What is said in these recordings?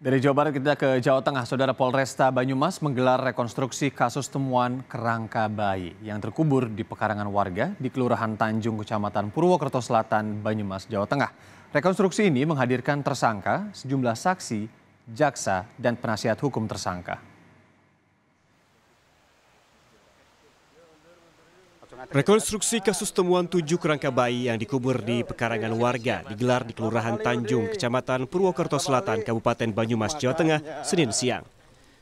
Dari Jawa Barat kita ke Jawa Tengah, Saudara Polresta Banyumas menggelar rekonstruksi kasus temuan kerangka bayi yang terkubur di pekarangan warga di Kelurahan Tanjung, Kecamatan Purwokerto Selatan, Banyumas, Jawa Tengah. Rekonstruksi ini menghadirkan tersangka, sejumlah saksi, jaksa, dan penasihat hukum tersangka. Rekonstruksi kasus temuan tujuh kerangka bayi yang dikubur di pekarangan warga digelar di Kelurahan Tanjung, Kecamatan Purwokerto Selatan, Kabupaten Banyumas, Jawa Tengah, Senin siang.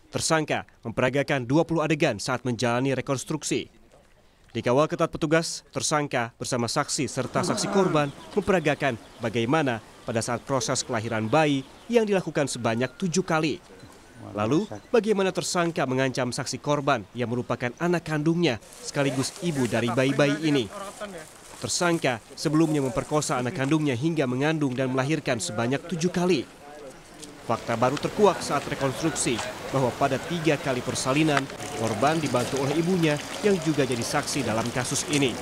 Tersangka memperagakan 20 adegan saat menjalani rekonstruksi. Dikawal ketat petugas, tersangka bersama saksi serta saksi korban memperagakan bagaimana pada saat proses kelahiran bayi yang dilakukan sebanyak tujuh kali. Lalu, bagaimana tersangka mengancam saksi korban yang merupakan anak kandungnya sekaligus ibu dari bayi-bayi ini? Ya. Tersangka sebelumnya memperkosa anak kandungnya hingga mengandung dan melahirkan sebanyak tujuh kali. Fakta baru terkuak saat rekonstruksi bahwa pada tiga kali persalinan, korban dibantu oleh ibunya yang juga jadi saksi dalam kasus ini.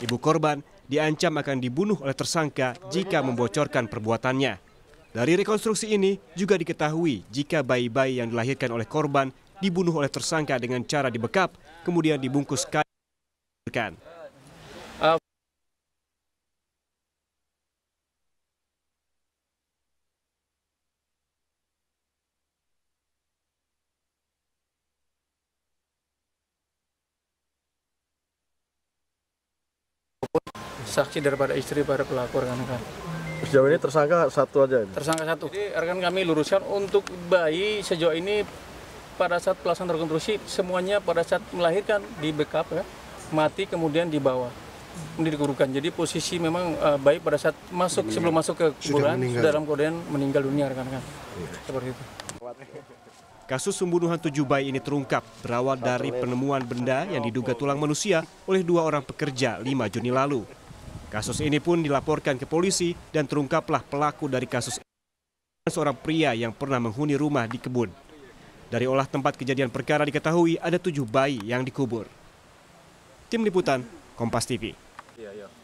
Ibu korban diancam akan dibunuh oleh tersangka jika membocorkan perbuatannya. Dari rekonstruksi ini juga diketahui jika bayi-bayi yang dilahirkan oleh korban dibunuh oleh tersangka dengan cara dibekap, kemudian dibungkus kain. saksi daripada istri para pelapor kan kan sejauh ini tersangka satu aja? Ini? Tersangka satu. Jadi rekan kami luruskan untuk bayi sejauh ini pada saat pelaksanaan rekonstruksi semuanya pada saat melahirkan di backup ya, mati kemudian dibawa dikuburkan. Jadi posisi memang uh, bayi pada saat masuk ini sebelum masuk ke kuburan sudah, sudah dalam keadaan meninggal dunia rekan-rekan. Ya. Seperti itu. Kasus pembunuhan tujuh bayi ini terungkap berawal dari penemuan benda yang diduga tulang manusia oleh dua orang pekerja 5 Juni lalu. Kasus ini pun dilaporkan ke polisi dan terungkaplah pelaku dari kasus seorang pria yang pernah menghuni rumah di kebun. Dari olah tempat kejadian perkara diketahui ada tujuh bayi yang dikubur. Tim Liputan, Kompas TV. Iya, iya.